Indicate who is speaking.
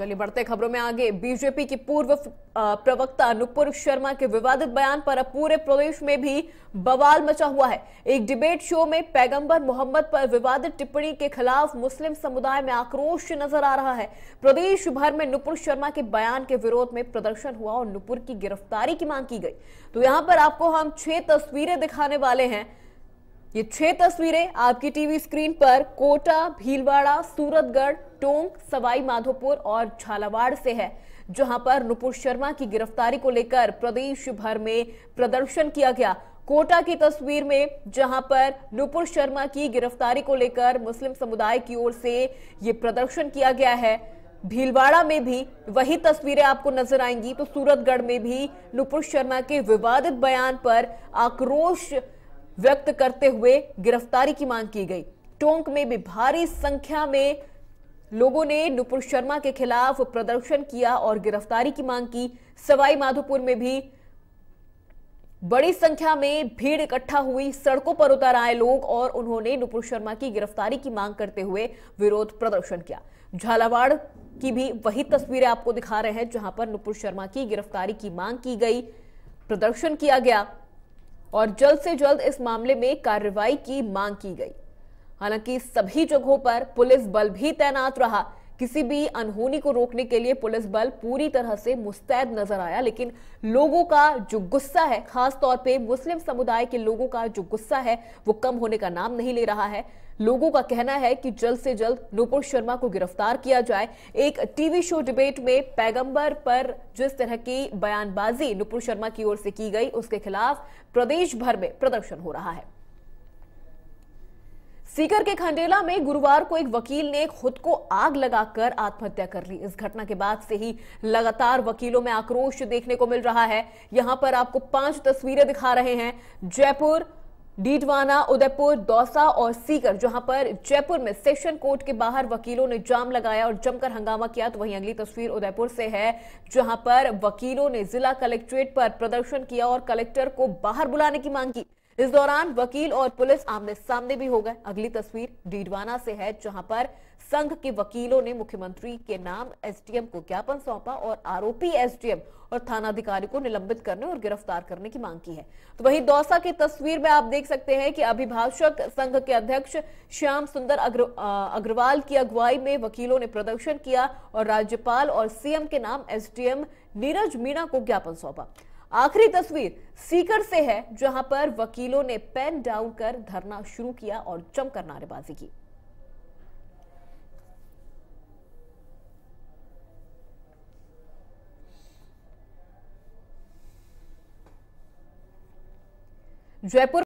Speaker 1: चलिए बढ़ते खबरों में आगे बीजेपी की पूर्व प्रवक्ता नुपुर शर्मा के विवादित बयान पर अब पूरे प्रदेश में भी बवाल मचा हुआ है एक डिबेट शो में पैगंबर मोहम्मद पर विवादित टिप्पणी के खिलाफ मुस्लिम समुदाय में आक्रोश नजर आ रहा है प्रदेश भर में नुपुर शर्मा के बयान के विरोध में प्रदर्शन हुआ और नुपुर की गिरफ्तारी की मांग की गई तो यहां पर आपको हम छह तस्वीरें दिखाने वाले हैं ये छह तस्वीरें आपकी टीवी स्क्रीन पर कोटा भीलवाड़ा सूरतगढ़ टोंक सवाई माधोपुर और झालावाड़ से है जहां पर नुपुर शर्मा की गिरफ्तारी को लेकर प्रदेश भर में प्रदर्शन किया गया कोटा की तस्वीर में जहां पर नुपुर शर्मा की गिरफ्तारी को लेकर मुस्लिम समुदाय की ओर से ये प्रदर्शन किया गया है भीलवाड़ा में भी वही तस्वीरें आपको नजर आएंगी तो सूरतगढ़ में भी नुपुर शर्मा के विवादित बयान पर आक्रोश व्यक्त करते हुए गिरफ्तारी की मांग की गई टोंक में भी भारी संख्या में लोगों ने नुपुर शर्मा के खिलाफ प्रदर्शन किया और गिरफ्तारी की मांग की सवाई माधोपुर में भी बड़ी संख्या में भीड़ इकट्ठा हुई सड़कों पर उतर आए लोग और उन्होंने नुपुर शर्मा की गिरफ्तारी की मांग करते हुए विरोध प्रदर्शन किया झालावाड़ की भी वही तस्वीरें आपको दिखा रहे हैं जहां पर नुपुर शर्मा की गिरफ्तारी की मांग की गई प्रदर्शन किया गया और जल्द से जल्द इस मामले में कार्रवाई की मांग की गई हालांकि सभी जगहों पर पुलिस बल भी तैनात रहा किसी भी अनहोनी को रोकने के लिए पुलिस बल पूरी तरह से मुस्तैद नजर आया लेकिन लोगों का जो गुस्सा है खास तौर पे मुस्लिम समुदाय के लोगों का जो गुस्सा है वो कम होने का नाम नहीं ले रहा है लोगों का कहना है कि जल्द से जल्द नूपुर शर्मा को गिरफ्तार किया जाए एक टीवी शो डिबेट में पैगंबर पर जिस तरह की बयानबाजी नूपुर शर्मा की ओर से की गई उसके खिलाफ प्रदेश भर में प्रदर्शन हो रहा है सीकर के खंडेला में गुरुवार को एक वकील ने खुद को आग लगाकर आत्महत्या कर ली इस घटना के बाद से ही लगातार वकीलों में आक्रोश देखने को मिल रहा है यहां पर आपको पांच तस्वीरें दिखा रहे हैं जयपुर डीडवाना उदयपुर दौसा और सीकर जहां पर जयपुर में सेशन कोर्ट के बाहर वकीलों ने जाम लगाया और जमकर हंगामा किया तो वहीं अगली तस्वीर उदयपुर से है जहां पर वकीलों ने जिला कलेक्ट्रेट पर प्रदर्शन किया और कलेक्टर को बाहर बुलाने की मांग की इस दौरान वकील और पुलिस आमने सामने भी हो गए अगली तस्वीर डीडवाना से है जहां पर संघ के वकीलों ने मुख्यमंत्री के नाम एसडीएम को ज्ञापन सौंपा और आरोपी एसडीएम और थानाधिकारी को निलंबित करने और गिरफ्तार करने की मांग की है तो वही दौसा की तस्वीर में आप देख सकते हैं कि अभिभाषक संघ के अध्यक्ष श्याम सुंदर अग्र, अग्रवाल की अगुवाई में वकीलों ने प्रदर्शन किया और राज्यपाल और सीएम के नाम एसडीएम नीरज मीणा को ज्ञापन सौंपा आखिरी तस्वीर सीकर से है जहां पर वकीलों ने पेन डाउन कर धरना शुरू किया और जमकर नारेबाजी की जयपुर